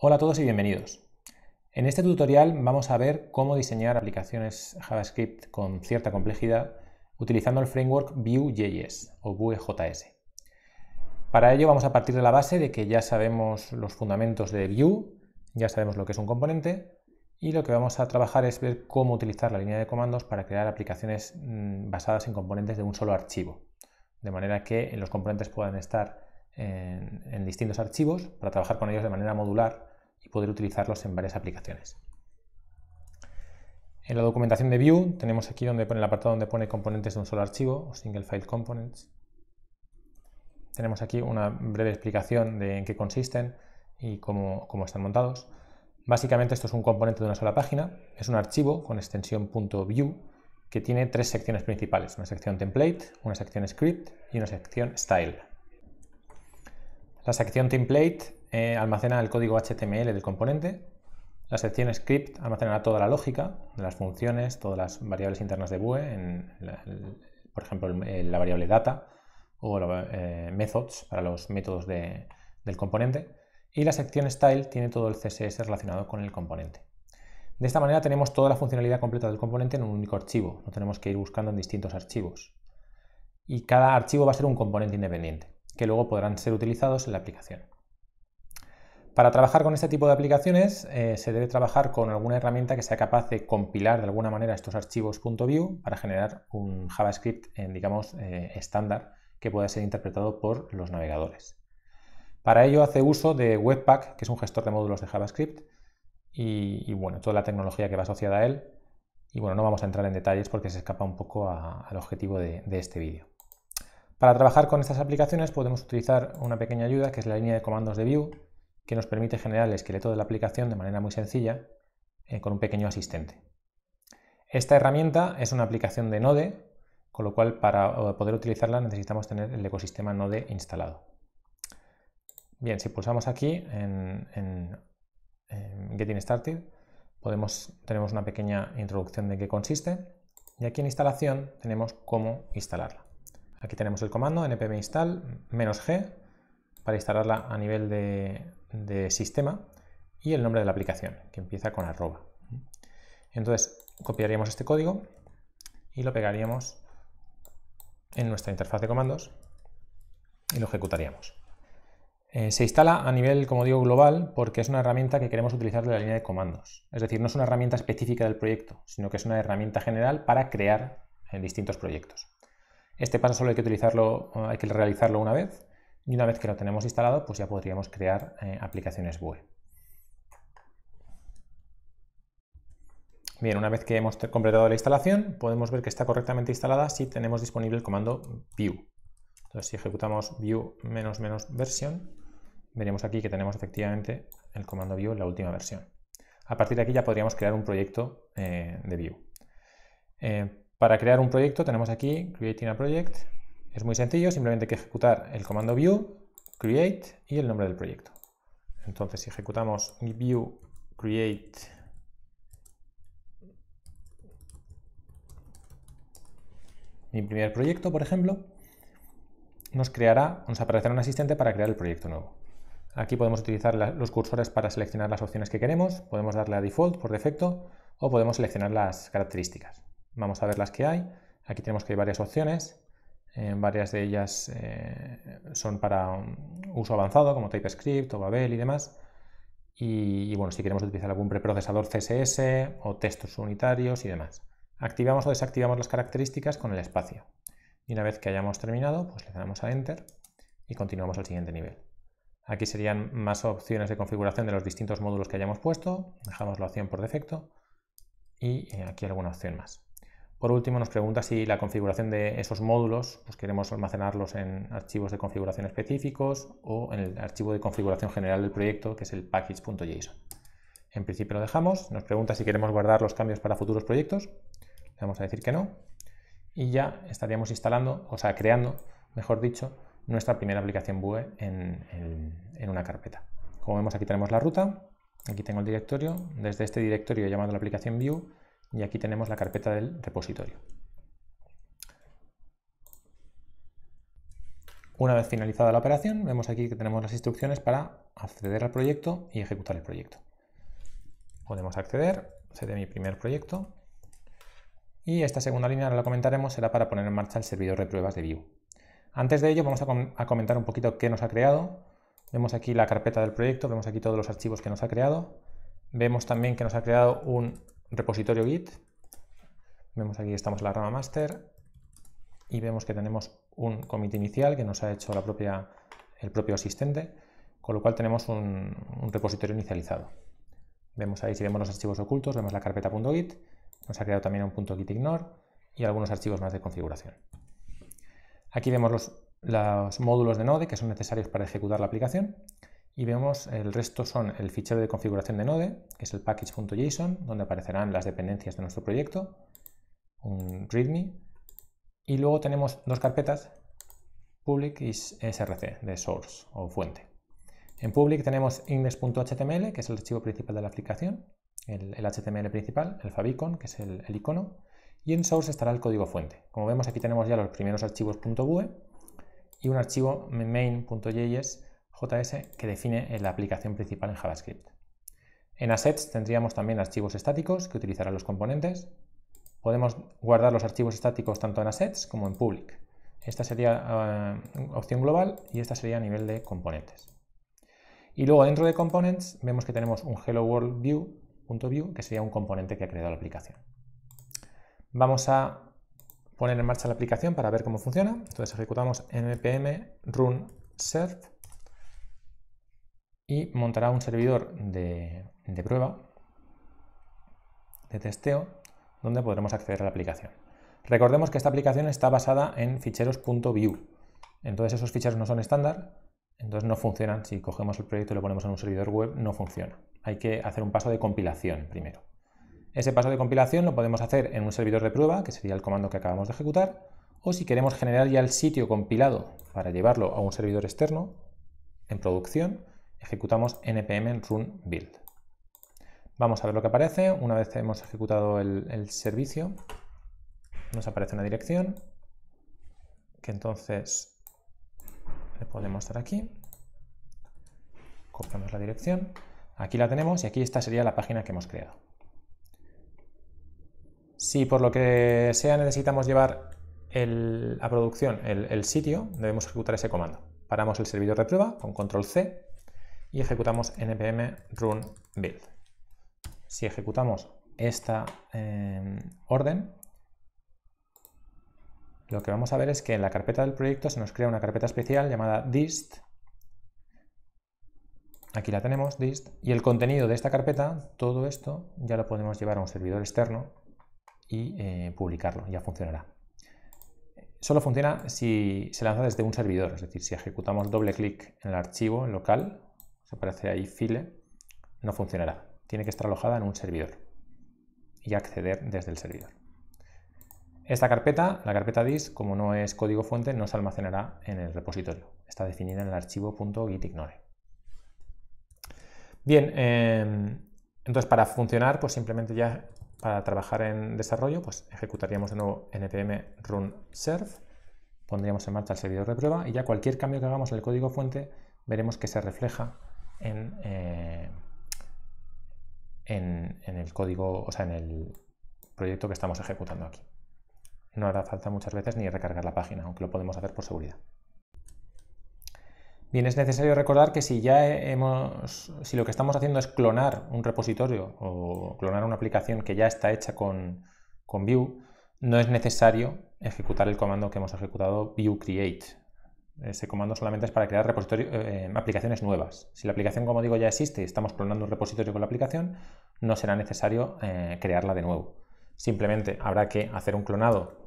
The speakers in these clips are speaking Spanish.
Hola a todos y bienvenidos. En este tutorial vamos a ver cómo diseñar aplicaciones JavaScript con cierta complejidad utilizando el framework Vue.js o Vue.js. Para ello vamos a partir de la base de que ya sabemos los fundamentos de Vue, ya sabemos lo que es un componente y lo que vamos a trabajar es ver cómo utilizar la línea de comandos para crear aplicaciones mm, basadas en componentes de un solo archivo, de manera que los componentes puedan estar en, en distintos archivos para trabajar con ellos de manera modular y poder utilizarlos en varias aplicaciones. En la documentación de Vue tenemos aquí donde pone el apartado donde pone componentes de un solo archivo o single file components. Tenemos aquí una breve explicación de en qué consisten y cómo, cómo están montados. Básicamente esto es un componente de una sola página, es un archivo con extensión .view que tiene tres secciones principales, una sección template, una sección script y una sección style. La sección template eh, almacena el código HTML del componente. La sección script almacenará toda la lógica, de las funciones, todas las variables internas de Vue, en por ejemplo la variable data o eh, methods para los métodos del componente. Y la sección style tiene todo el CSS relacionado con el componente. De esta manera tenemos toda la funcionalidad completa del componente en un único archivo, no tenemos que ir buscando en distintos archivos. Y cada archivo va a ser un componente independiente, que luego podrán ser utilizados en la aplicación. Para trabajar con este tipo de aplicaciones eh, se debe trabajar con alguna herramienta que sea capaz de compilar de alguna manera estos archivos para generar un JavaScript, digamos, eh, estándar que pueda ser interpretado por los navegadores. Para ello hace uso de Webpack, que es un gestor de módulos de JavaScript, y, bueno, toda la tecnología que va asociada a él. Y bueno, no vamos a entrar en detalles porque se escapa un poco al objetivo de, este vídeo. Para trabajar con estas aplicaciones podemos utilizar una pequeña ayuda que es la línea de comandos de Vue, que nos permite generar el esqueleto de la aplicación de manera muy sencilla eh, con un pequeño asistente. Esta herramienta es una aplicación de Node, con lo cual para eh, poder utilizarla necesitamos tener el ecosistema Node instalado. Bien, si pulsamos aquí en, Getting Started, podemos, tenemos una pequeña introducción de qué consiste y aquí en instalación tenemos cómo instalarla. Aquí tenemos el comando npm install g para instalarla a nivel de, sistema y el nombre de la aplicación, que empieza con arroba. Entonces, copiaríamos este código y lo pegaríamos en nuestra interfaz de comandos y lo ejecutaríamos. Eh, se instala a nivel, como digo, global porque es una herramienta que queremos utilizar de la línea de comandos. Es decir, no es una herramienta específica del proyecto, sino que es una herramienta general para crear en eh, distintos proyectos. Este paso solo hay que utilizarlo, eh, hay que realizarlo una vez y una vez que lo tenemos instalado, pues ya podríamos crear eh, aplicaciones Vue. Bien, una vez que hemos completado la instalación, podemos ver que está correctamente instalada si tenemos disponible el comando view. Entonces, si ejecutamos view menos menos version, veremos aquí que tenemos efectivamente el comando view en la última versión. A partir de aquí ya podríamos crear un proyecto eh, de view. Eh, para crear un proyecto tenemos aquí creating a project es muy sencillo, simplemente hay que ejecutar el comando view, create y el nombre del proyecto. Entonces, si ejecutamos view create mi primer proyecto, por ejemplo, nos creará, nos aparecerá un asistente para crear el proyecto nuevo. Aquí podemos utilizar los cursores para seleccionar las opciones que queremos, podemos darle a default por defecto o podemos seleccionar las características. Vamos a ver las que hay. Aquí tenemos que hay varias opciones varias de ellas eh, son para uso avanzado, como TypeScript o Babel y demás. Y, bueno, si queremos utilizar algún preprocesador CSS o textos unitarios y demás. Activamos o desactivamos las características con el espacio. Y una vez que hayamos terminado, pues le damos a Enter y continuamos al siguiente nivel. Aquí serían más opciones de configuración de los distintos módulos que hayamos puesto. Dejamos la opción por defecto y eh, aquí alguna opción más. Por último, nos pregunta si la configuración de esos módulos pues queremos almacenarlos en archivos de configuración específicos o en el archivo de configuración general del proyecto, que es el package.json. En principio lo dejamos. Nos pregunta si queremos guardar los cambios para futuros proyectos. Le vamos a decir que no. Y ya estaríamos instalando, o sea, creando, mejor dicho, nuestra primera aplicación Vue en, una carpeta. Como vemos, aquí tenemos la ruta. Aquí tengo el directorio. Desde este directorio llamado la aplicación Vue, y aquí tenemos la carpeta del repositorio. Una vez finalizada la operación, vemos aquí que tenemos las instrucciones para acceder al proyecto y ejecutar el proyecto. Podemos acceder, de mi primer proyecto, y esta segunda línea, la comentaremos, será para poner en marcha el servidor de pruebas de Vue. Antes de ello vamos a, a comentar un poquito qué nos ha creado. Vemos aquí la carpeta del proyecto, vemos aquí todos los archivos que nos ha creado. Vemos también que nos ha creado un repositorio Git, vemos aquí que estamos en la rama master y vemos que tenemos un commit inicial que nos ha hecho la propia, el propio asistente, con lo cual tenemos un, repositorio inicializado. Vemos ahí, si vemos los archivos ocultos, vemos la carpeta .git, nos ha creado también un punto y algunos archivos más de configuración. Aquí vemos los módulos de Node que son necesarios para ejecutar la aplicación y vemos el resto son el fichero de configuración de Node, que es el package.json, donde aparecerán las dependencias de nuestro proyecto, un readme, y luego tenemos dos carpetas, public y src, de source o fuente. En public tenemos index.html, que es el archivo principal de la aplicación, el, HTML principal, el favicon, que es el, icono, y en source estará el código fuente. Como vemos aquí tenemos ya los primeros archivos .vue y un archivo main.js JS que define eh, la aplicación principal en JavaScript. En assets tendríamos también archivos estáticos que utilizarán los componentes. Podemos guardar los archivos estáticos tanto en assets como en public. Esta sería eh, opción global y esta sería a nivel de componentes. Y luego dentro de components vemos que tenemos un hello world view, que sería un componente que ha creado la aplicación. Vamos a poner en marcha la aplicación para ver cómo funciona. Entonces ejecutamos npm run serve y montará un servidor de, prueba, de testeo, donde podremos acceder a la aplicación. Recordemos que esta aplicación está basada en ficheros.view. Entonces esos ficheros no son estándar, entonces no funcionan. Si cogemos el proyecto y lo ponemos en un servidor web, no funciona. Hay que hacer un paso de compilación primero. Ese paso de compilación lo podemos hacer en un servidor de prueba, que sería el comando que acabamos de ejecutar, o si queremos generar ya el sitio compilado para llevarlo a un servidor externo en producción, ejecutamos npm run build. Vamos a ver lo que aparece. Una vez hemos ejecutado el, servicio, nos aparece una dirección que entonces le podemos dar aquí. Copiamos la dirección. Aquí la tenemos y aquí esta sería la página que hemos creado. Si por lo que sea necesitamos llevar a producción el, el sitio, debemos ejecutar ese comando. Paramos el servidor de prueba con control C y ejecutamos npm run build. Si ejecutamos esta em, orden, lo que vamos a ver es que en la carpeta del proyecto se nos crea una carpeta especial llamada dist. Aquí la tenemos, dist. Y el contenido de esta carpeta, todo esto, ya lo podemos llevar a un servidor externo y eh, publicarlo, ya funcionará. Solo funciona si se lanza desde un servidor, es decir, si ejecutamos doble clic en el archivo local, se aparece ahí file, no funcionará. Tiene que estar alojada en un servidor y acceder desde el servidor. Esta carpeta, la carpeta dis, como no es código fuente, no se almacenará en el repositorio. Está definida en el archivo .gitignore. Bien, em, entonces para funcionar, pues simplemente ya para trabajar en desarrollo, pues ejecutaríamos de nuevo npm run serve, pondríamos en marcha el servidor de prueba y ya cualquier cambio que hagamos en el código fuente veremos que se refleja eh, en, el código, o sea, en el proyecto que estamos ejecutando aquí. No hará falta muchas veces ni recargar la página, aunque lo podemos hacer por seguridad. Bien, es necesario recordar que si ya hemos, si lo que estamos haciendo es clonar un repositorio o clonar una aplicación que ya está hecha con, con Vue, no es necesario ejecutar el comando que hemos ejecutado view create ese comando solamente es para crear eh, aplicaciones nuevas. Si la aplicación, como digo, ya existe y estamos clonando un repositorio con la aplicación, no será necesario eh, crearla de nuevo. Simplemente habrá que hacer un clonado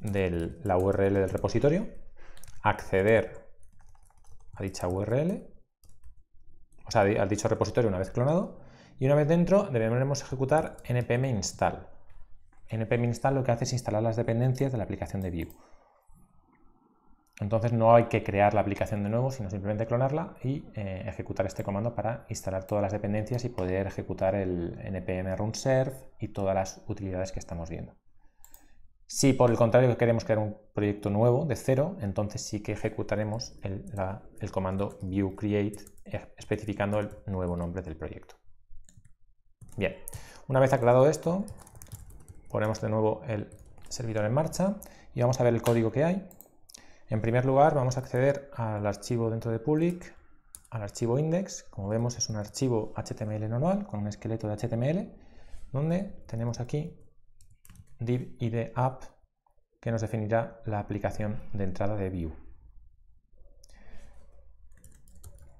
de la URL del repositorio, acceder a dicha URL, o sea, al dicho repositorio una vez clonado, y una vez dentro deberemos ejecutar npm install. npm install lo que hace es instalar las dependencias de la aplicación de Vue. Entonces no hay que crear la aplicación de nuevo, sino simplemente clonarla y eh, ejecutar este comando para instalar todas las dependencias y poder ejecutar el npm run serve y todas las utilidades que estamos viendo. Si por el contrario queremos crear un proyecto nuevo de cero, entonces sí que ejecutaremos el, el comando view create eh, especificando el nuevo nombre del proyecto. Bien, una vez aclarado esto, ponemos de nuevo el servidor en marcha y vamos a ver el código que hay. En primer lugar, vamos a acceder al archivo dentro de public, al archivo index. Como vemos, es un archivo HTML normal con un esqueleto de HTML, donde tenemos aquí div id app que nos definirá la aplicación de entrada de view.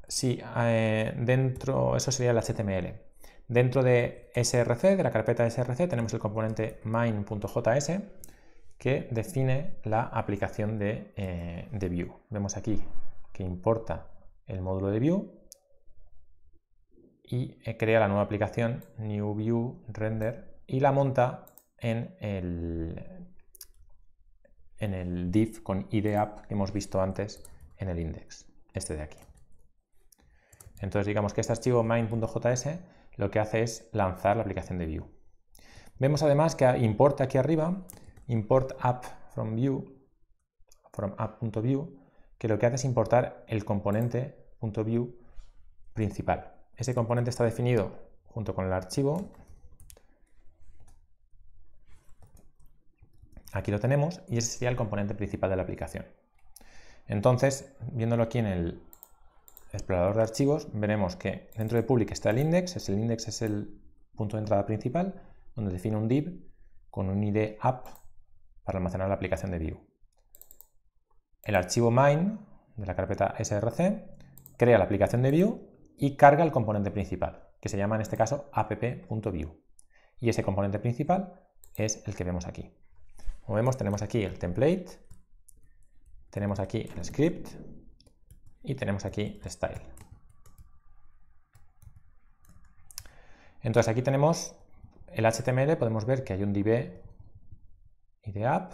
Sí, eh, dentro, eso sería el HTML. Dentro de src, de la carpeta src, tenemos el componente main.js que define la aplicación de, eh, View. Vemos aquí que importa el módulo de View y eh, crea la nueva aplicación New View Render y la monta en el, en el div con IDApp que hemos visto antes en el index, este de aquí. Entonces digamos que este archivo main.js lo que hace es lanzar la aplicación de view. Vemos además que importa aquí arriba import app from view, from app.view, que lo que hace es importar el componente .view principal. Ese componente está definido junto con el archivo. Aquí lo tenemos y ese sería el componente principal de la aplicación. Entonces, viéndolo aquí en el explorador de archivos, veremos que dentro de public está el index, es el index es el punto de entrada principal, donde define un div con un id app para almacenar la aplicación de Vue. El archivo main de la carpeta src crea la aplicación de Vue y carga el componente principal, que se llama en este caso app.view. Y ese componente principal es el que vemos aquí. Como vemos, tenemos aquí el template, tenemos aquí el script y tenemos aquí el style. Entonces aquí tenemos el HTML, podemos ver que hay un div de app,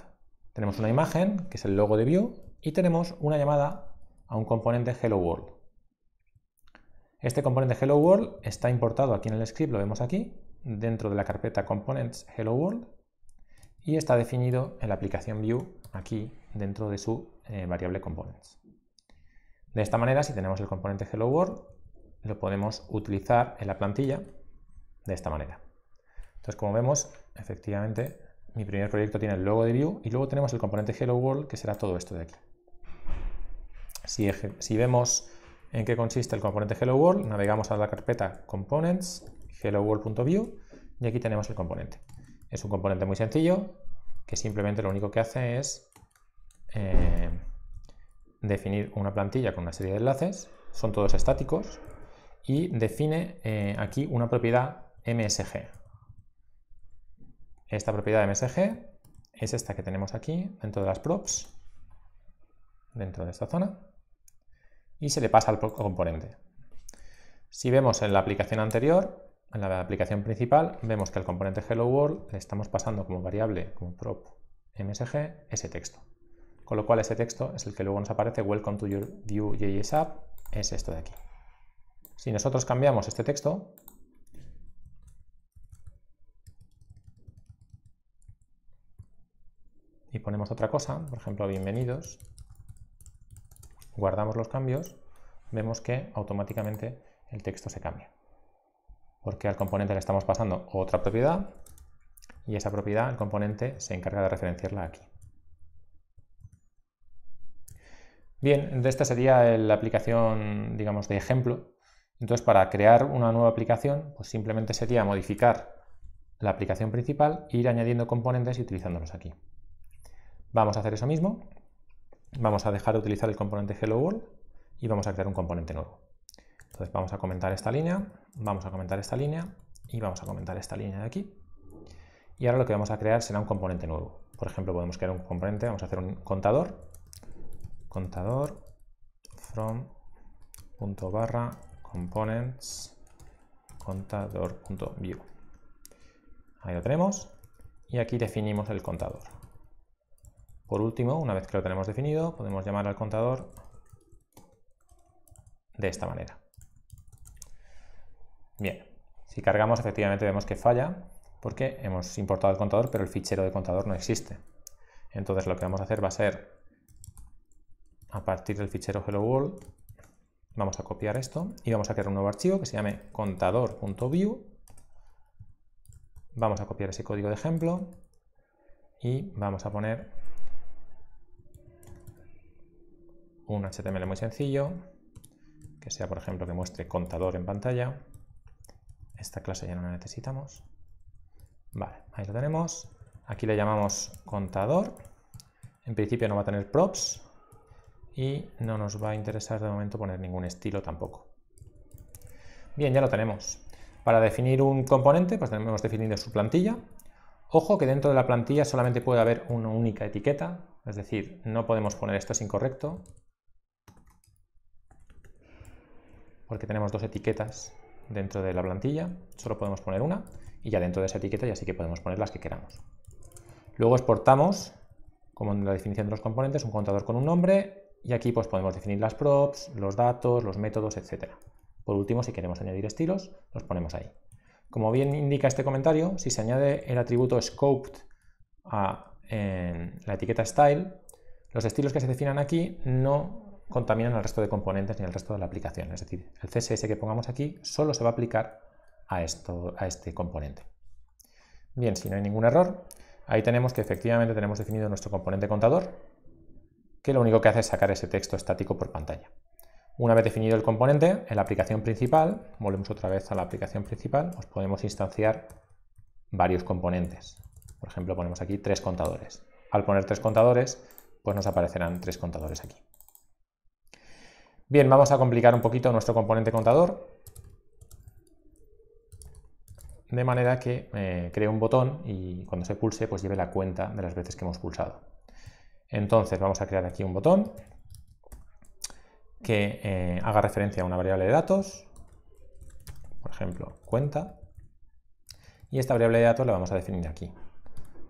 tenemos una imagen, que es el logo de view, y tenemos una llamada a un componente hello world. Este componente hello world está importado aquí en el script, lo vemos aquí, dentro de la carpeta components hello world, y está definido en la aplicación view aquí dentro de su eh, variable components. De esta manera, si tenemos el componente hello world, lo podemos utilizar en la plantilla de esta manera. Entonces, como vemos, efectivamente mi primer proyecto tiene el logo de Vue y luego tenemos el componente Hello World, que será todo esto de aquí. Si, vemos en qué consiste el componente Hello World, navegamos a la carpeta Components, Hello World.view y aquí tenemos el componente. Es un componente muy sencillo, que simplemente lo único que hace es eh, definir una plantilla con una serie de enlaces, son todos estáticos, y define eh, aquí una propiedad MSG, esta propiedad de MSG es esta que tenemos aquí dentro de las props, dentro de esta zona, y se le pasa al componente. Si vemos en la aplicación anterior, en la aplicación principal, vemos que el componente Hello World le estamos pasando como variable, como prop MSG, ese texto. Con lo cual ese texto es el que luego nos aparece Welcome to your Vue.js app, es esto de aquí. Si nosotros cambiamos este texto, y ponemos otra cosa, por ejemplo, bienvenidos, guardamos los cambios, vemos que automáticamente el texto se cambia. Porque al componente le estamos pasando otra propiedad y esa propiedad, el componente, se encarga de referenciarla aquí. Bien, esta sería la aplicación, digamos, de ejemplo. Entonces, para crear una nueva aplicación, pues simplemente sería modificar la aplicación principal e ir añadiendo componentes y utilizándolos aquí. Vamos a hacer eso mismo. Vamos a dejar de utilizar el componente hello world y vamos a crear un componente nuevo. Entonces vamos a comentar esta línea, vamos a comentar esta línea y vamos a comentar esta línea de aquí. Y ahora lo que vamos a crear será un componente nuevo. Por ejemplo, podemos crear un componente, vamos a hacer un contador, contador from punto barra components contador.view. Ahí lo tenemos y aquí definimos el contador. Por último, una vez que lo tenemos definido, podemos llamar al contador de esta manera. Bien, si cargamos efectivamente vemos que falla porque hemos importado el contador pero el fichero de contador no existe. Entonces lo que vamos a hacer va a ser a partir del fichero hello world vamos a copiar esto y vamos a crear un nuevo archivo que se llame contador.view vamos a copiar ese código de ejemplo y vamos a poner un HTML muy sencillo, que sea, por ejemplo, que muestre contador en pantalla. Esta clase ya no la necesitamos. Vale, ahí lo tenemos. Aquí le llamamos contador. En principio no va a tener props y no nos va a interesar de momento poner ningún estilo tampoco. Bien, ya lo tenemos. Para definir un componente, pues tenemos definido su plantilla. Ojo que dentro de la plantilla solamente puede haber una única etiqueta, es decir, no podemos poner esto es incorrecto, porque tenemos dos etiquetas dentro de la plantilla, solo podemos poner una y ya dentro de esa etiqueta ya sí que podemos poner las que queramos. Luego exportamos, como en la definición de los componentes, un contador con un nombre y aquí pues podemos definir las props, los datos, los métodos, etc. Por último, si queremos añadir estilos, los ponemos ahí. Como bien indica este comentario, si se añade el atributo scoped a la etiqueta style, los estilos que se definan aquí no contaminan al resto de componentes ni al resto de la aplicación. Es decir, el CSS que pongamos aquí solo se va a aplicar a, esto, a este componente. Bien, si no hay ningún error, ahí tenemos que efectivamente tenemos definido nuestro componente contador, que lo único que hace es sacar ese texto estático por pantalla. Una vez definido el componente, en la aplicación principal, volvemos otra vez a la aplicación principal, os podemos instanciar varios componentes. Por ejemplo, ponemos aquí tres contadores. Al poner tres contadores, pues nos aparecerán tres contadores aquí. Bien, vamos a complicar un poquito nuestro componente contador. De manera que eh, cree un botón y cuando se pulse, pues lleve la cuenta de las veces que hemos pulsado. Entonces vamos a crear aquí un botón que eh, haga referencia a una variable de datos, por ejemplo, cuenta, y esta variable de datos la vamos a definir aquí.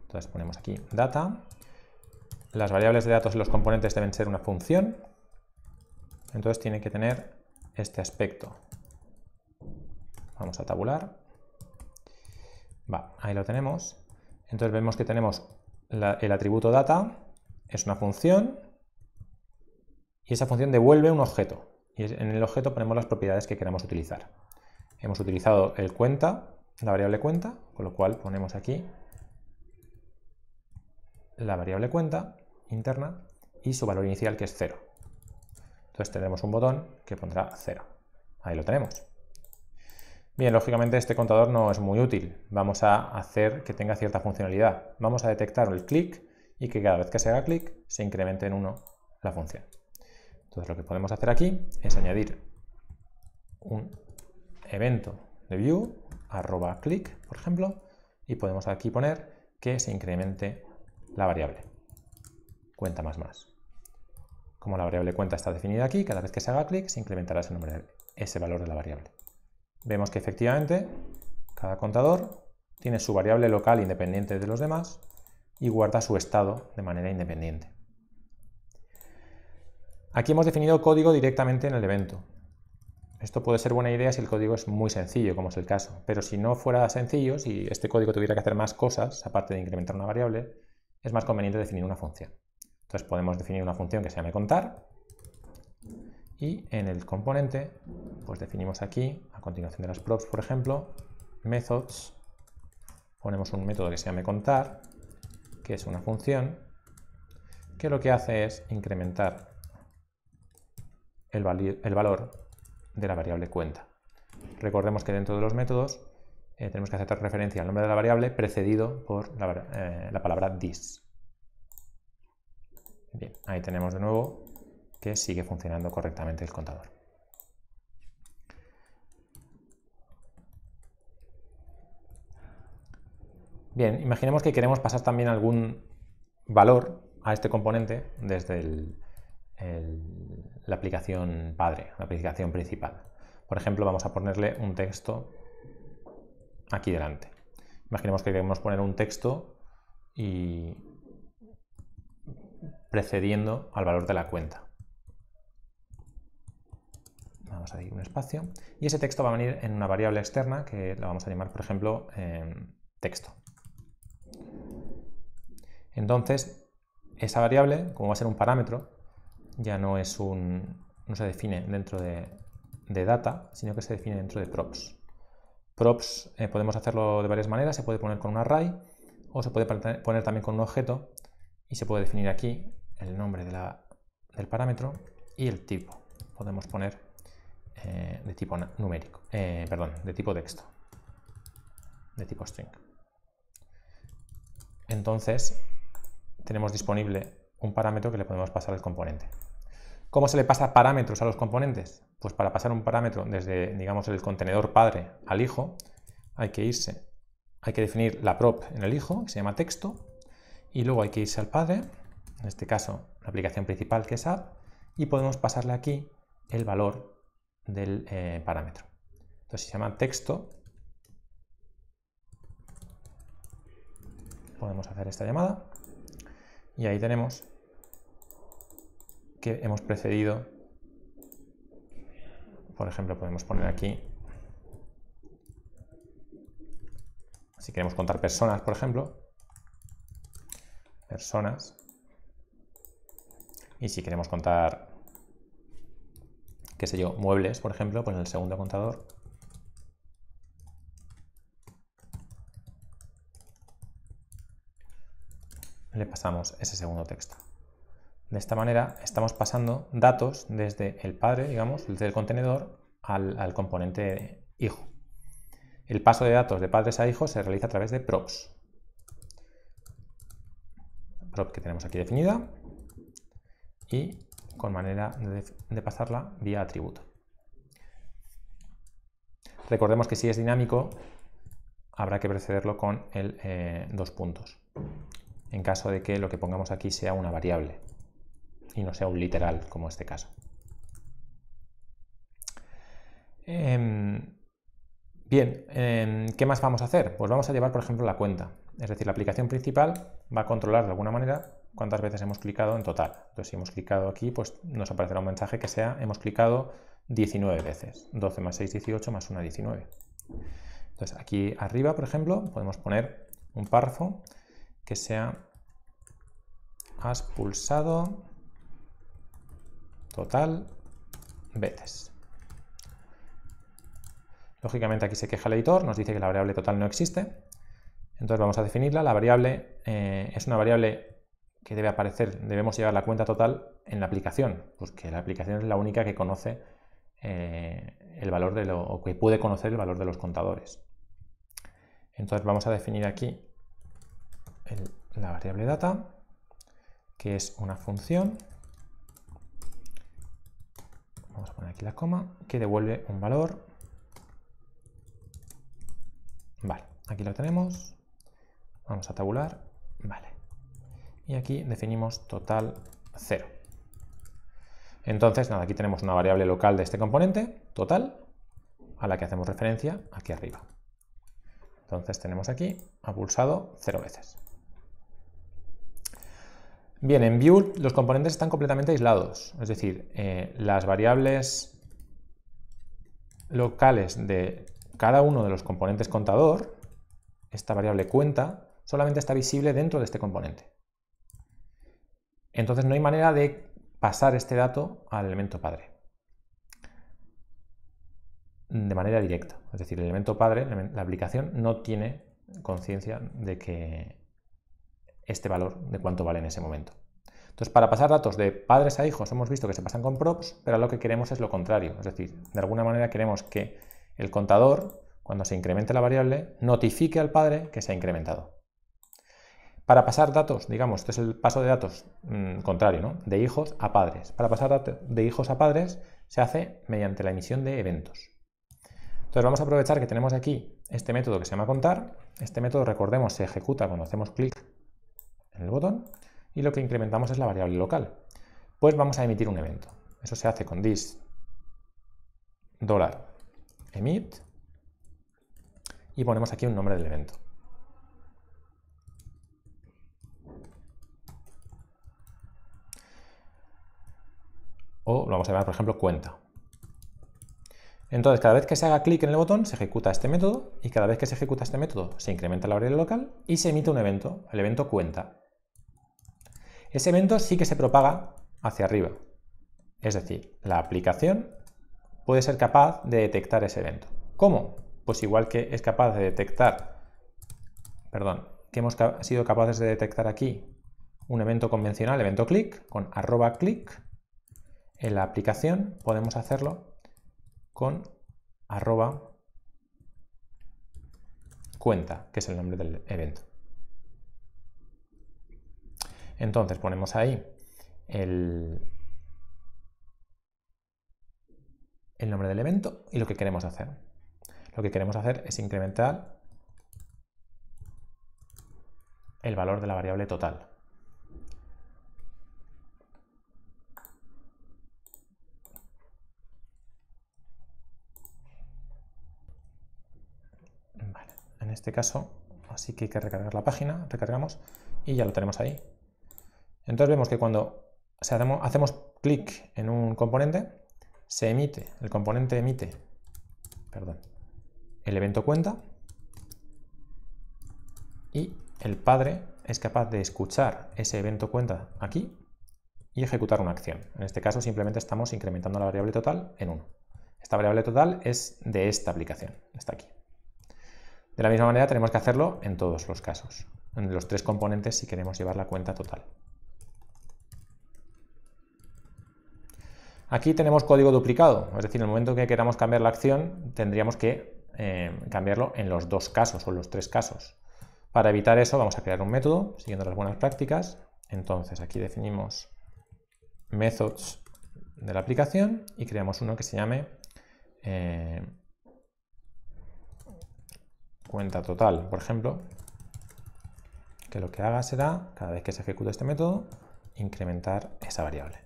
Entonces ponemos aquí data, las variables de datos y los componentes deben ser una función, entonces tiene que tener este aspecto. Vamos a tabular. Va, ahí lo tenemos. Entonces vemos que tenemos el atributo data, es una función, y esa función devuelve un objeto. Y en el objeto ponemos las propiedades que queremos utilizar. Hemos utilizado el cuenta, la variable cuenta, con lo cual ponemos aquí la variable cuenta interna y su valor inicial que es 0. Entonces tenemos un botón que pondrá 0. Ahí lo tenemos. Bien, lógicamente este contador no es muy útil. Vamos a hacer que tenga cierta funcionalidad. Vamos a detectar el clic y que cada vez que se haga clic se incremente en 1 la función. Entonces lo que podemos hacer aquí es añadir un evento de view, arroba clic, por ejemplo, y podemos aquí poner que se incremente la variable. Cuenta más más. Como la variable cuenta está definida aquí, cada vez que se haga clic se incrementará ese, número, ese valor de la variable. Vemos que efectivamente cada contador tiene su variable local independiente de los demás y guarda su estado de manera independiente. Aquí hemos definido código directamente en el evento. Esto puede ser buena idea si el código es muy sencillo, como es el caso, pero si no fuera sencillo, si este código tuviera que hacer más cosas, aparte de incrementar una variable, es más conveniente definir una función. Entonces podemos definir una función que se llame contar y en el componente pues definimos aquí, a continuación de las props por ejemplo, methods, ponemos un método que se llame contar, que es una función que lo que hace es incrementar el, el valor de la variable cuenta. Recordemos que dentro de los métodos eh, tenemos que hacer referencia al nombre de la variable precedido por la, eh, la palabra this. Bien, ahí tenemos de nuevo que sigue funcionando correctamente el contador. Bien, imaginemos que queremos pasar también algún valor a este componente desde la aplicación padre, la aplicación principal. Por ejemplo, vamos a ponerle un texto aquí delante. Imaginemos que queremos poner un texto y precediendo al valor de la cuenta. Vamos a ir un espacio. Y ese texto va a venir en una variable externa que la vamos a llamar, por ejemplo, em, texto. Entonces, esa variable, como va a ser un parámetro, ya no es un. no se define dentro de, data, sino que se define dentro de props. Props eh, podemos hacerlo de varias maneras, se puede poner con un array o se puede poner también con un objeto y se puede definir aquí el nombre del parámetro y el tipo. Podemos poner eh, de tipo numérico, eh, perdón, de tipo texto, de tipo string. Entonces, tenemos disponible un parámetro que le podemos pasar al componente. ¿Cómo se le pasa parámetros a los componentes? Pues para pasar un parámetro desde, digamos, el contenedor padre al hijo, hay que irse, hay que definir la prop en el hijo, que se llama texto, y luego hay que irse al padre, en este caso la aplicación principal que es app, y podemos pasarle aquí el valor del eh, parámetro. Entonces si se llama texto, podemos hacer esta llamada y ahí tenemos que hemos precedido, por ejemplo podemos poner aquí, si queremos contar personas por ejemplo, personas, y si queremos contar, qué sé yo, muebles, por ejemplo, pues en el segundo contador le pasamos ese segundo texto. De esta manera estamos pasando datos desde el padre, digamos, desde el contenedor al, componente hijo. El paso de datos de padres a hijos se realiza a través de props. Prop que tenemos aquí definida y con manera de, pasarla vía atributo. Recordemos que si es dinámico, habrá que precederlo con el eh, dos puntos, en caso de que lo que pongamos aquí sea una variable y no sea un literal, como este caso. Em, bien, em, ¿qué más vamos a hacer? Pues vamos a llevar, por ejemplo, la cuenta. Es decir, la aplicación principal va a controlar de alguna manera cuántas veces hemos clicado en total. Entonces, si hemos clicado aquí, pues nos aparecerá un mensaje que sea hemos clicado 19 veces. 12 más 6, 18 más 1, 19. Entonces, aquí arriba, por ejemplo, podemos poner un párrafo que sea has pulsado total veces. Lógicamente aquí se queja el editor, nos dice que la variable total no existe. Entonces vamos a definirla. La variable eh, es una variable que debe aparecer, debemos llevar la cuenta total en la aplicación, pues que la aplicación es la única que conoce eh, el valor de lo, que puede conocer el valor de los contadores. Entonces vamos a definir aquí la variable data, que es una función, vamos a poner aquí la coma, que devuelve un valor. Vale, aquí lo tenemos, vamos a tabular y aquí definimos total 0. Entonces, nada, aquí tenemos una variable local de este componente, total, a la que hacemos referencia aquí arriba. Entonces tenemos aquí, ha pulsado 0 veces. Bien, en view los componentes están completamente aislados, es decir, eh, las variables locales de cada uno de los componentes contador, esta variable cuenta, solamente está visible dentro de este componente. Entonces no hay manera de pasar este dato al elemento padre de manera directa. Es decir, el elemento padre, la aplicación, no tiene conciencia de que este valor, de cuánto vale en ese momento. Entonces, para pasar datos de padres a hijos, hemos visto que se pasan con props, pero lo que queremos es lo contrario. Es decir, de alguna manera queremos que el contador, cuando se incremente la variable, notifique al padre que se ha incrementado para pasar datos, digamos, este es el paso de datos mm, contrario, ¿no? de hijos a padres. Para pasar datos de hijos a padres se hace mediante la emisión de eventos. Entonces vamos a aprovechar que tenemos aquí este método que se llama contar. Este método, recordemos, se ejecuta cuando hacemos clic en el botón y lo que incrementamos es la variable local. Pues vamos a emitir un evento. Eso se hace con this $emit y ponemos aquí un nombre del evento. o lo vamos a llamar, por ejemplo, cuenta. Entonces, cada vez que se haga clic en el botón, se ejecuta este método y cada vez que se ejecuta este método, se incrementa la variable local y se emite un evento, el evento cuenta. Ese evento sí que se propaga hacia arriba. Es decir, la aplicación puede ser capaz de detectar ese evento. ¿Cómo? Pues igual que es capaz de detectar, perdón, que hemos sido capaces de detectar aquí un evento convencional, evento clic, con arroba clic, en la aplicación podemos hacerlo con arroba cuenta, que es el nombre del evento. Entonces ponemos ahí el, el nombre del evento y lo que queremos hacer. Lo que queremos hacer es incrementar el valor de la variable total. En este caso, así que hay que recargar la página, recargamos y ya lo tenemos ahí. Entonces vemos que cuando hacemos, clic en un componente, se emite, el componente emite, perdón, el evento cuenta y el padre es capaz de escuchar ese evento cuenta aquí y ejecutar una acción. En este caso simplemente estamos incrementando la variable total en 1. Esta variable total es de esta aplicación, está aquí. De la misma manera tenemos que hacerlo en todos los casos, en los tres componentes si queremos llevar la cuenta total. Aquí tenemos código duplicado, es decir, en el momento que queramos cambiar la acción tendríamos que eh, cambiarlo en los dos casos o en los tres casos. Para evitar eso vamos a crear un método siguiendo las buenas prácticas. Entonces aquí definimos methods de la aplicación y creamos uno que se llame eh, cuenta total, por ejemplo, que lo que haga será, cada vez que se ejecute este método, incrementar esa variable,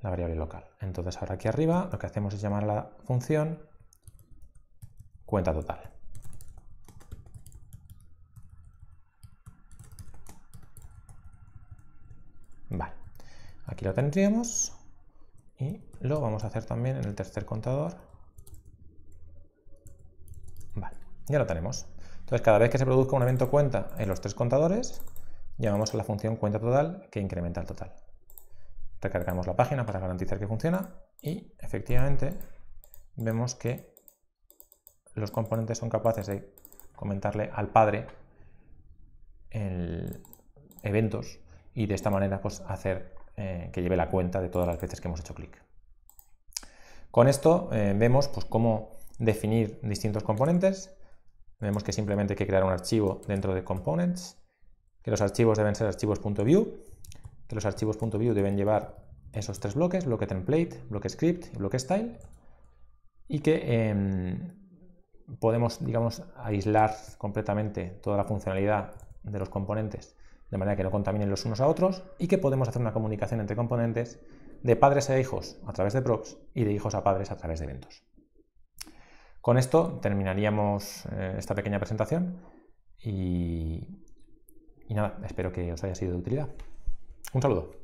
la variable local. Entonces ahora aquí arriba lo que hacemos es llamar la función cuenta total. Vale, aquí lo tendríamos y lo vamos a hacer también en el tercer contador Ya lo tenemos. Entonces, cada vez que se produzca un evento cuenta en los tres contadores, llamamos a la función cuenta total que incrementa el total. Recargamos la página para garantizar que funciona y efectivamente vemos que los componentes son capaces de comentarle al padre eventos y de esta manera pues, hacer eh, que lleve la cuenta de todas las veces que hemos hecho clic. Con esto eh, vemos pues, cómo definir distintos componentes Vemos que simplemente hay que crear un archivo dentro de components, que los archivos deben ser archivos archivos.view, que los archivos archivos.view deben llevar esos tres bloques, bloque template, bloque script y bloque style, y que em, podemos, digamos, aislar completamente toda la funcionalidad de los componentes de manera que no contaminen los unos a otros y que podemos hacer una comunicación entre componentes de padres a hijos a través de props y de hijos a padres a través de eventos. Con esto terminaríamos eh, esta pequeña presentación y nada, espero que os haya sido de utilidad. Un saludo.